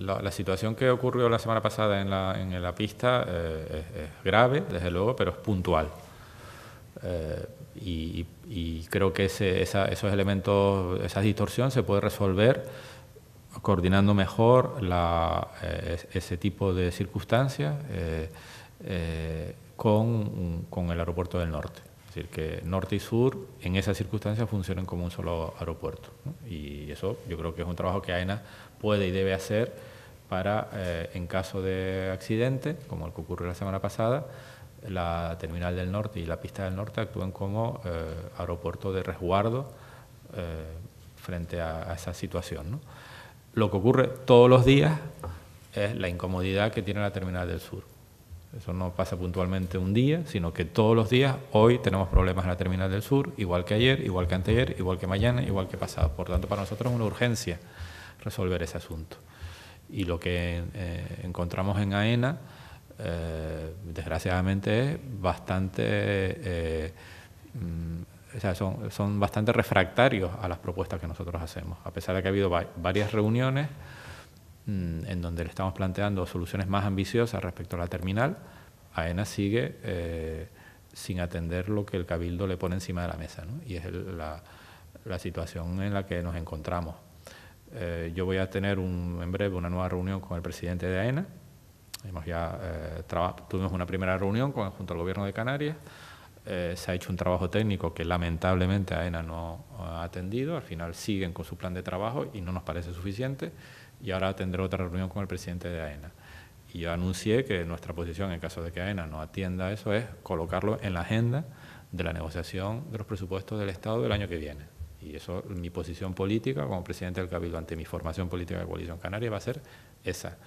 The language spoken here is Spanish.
la, situación que ocurrió la semana pasada en la, pista eh, es, grave, desde luego, pero es puntual. Eh, y, creo que esos elementos, esa distorsión se puede resolver coordinando mejor eh, ese tipo de circunstancias con el aeropuerto del norte. Es decir, que norte y sur en esas circunstancias funcionan como un solo aeropuerto. Y eso yo creo que es un trabajo que AENA puede y debe hacer para, eh, en caso de accidente, como el que ocurrió la semana pasada, la terminal del norte y la pista del norte actúen como eh, aeropuerto de resguardo eh, frente a, esa situación. Lo que ocurre todos los días es la incomodidad que tiene la terminal del sur. Eso no pasa puntualmente un día, sino que todos los días, hoy tenemos problemas en la terminal del sur, igual que ayer, igual que anteayer, igual que mañana, igual que pasado. Por tanto, para nosotros es una urgencia resolver ese asunto. Y lo que eh, encontramos en AENA, eh, desgraciadamente, es bastante... Eh, mm, son, bastante refractarios a las propuestas que nosotros hacemos. A pesar de que ha habido varias reuniones, Mm, en donde le estamos planteando soluciones más ambiciosas respecto a la terminal, AENA sigue eh, sin atender lo que el Cabildo le pone encima de la mesa, y es la, la, situación en la que nos encontramos. Eh, yo voy a tener un, en breve una nueva reunión con el presidente de AENA. Hemos ya, eh, tuvimos una primera reunión con, junto al Gobierno de Canarias eh, se ha hecho un trabajo técnico que lamentablemente AENA no ha atendido, al final siguen con su plan de trabajo y no nos parece suficiente y ahora tendré otra reunión con el presidente de AENA. Y yo anuncié que nuestra posición en caso de que AENA no atienda eso es colocarlo en la agenda de la negociación de los presupuestos del Estado del año que viene. Y eso, mi posición política como presidente del Cabildo ante mi formación política de Coalición Canaria va a ser esa.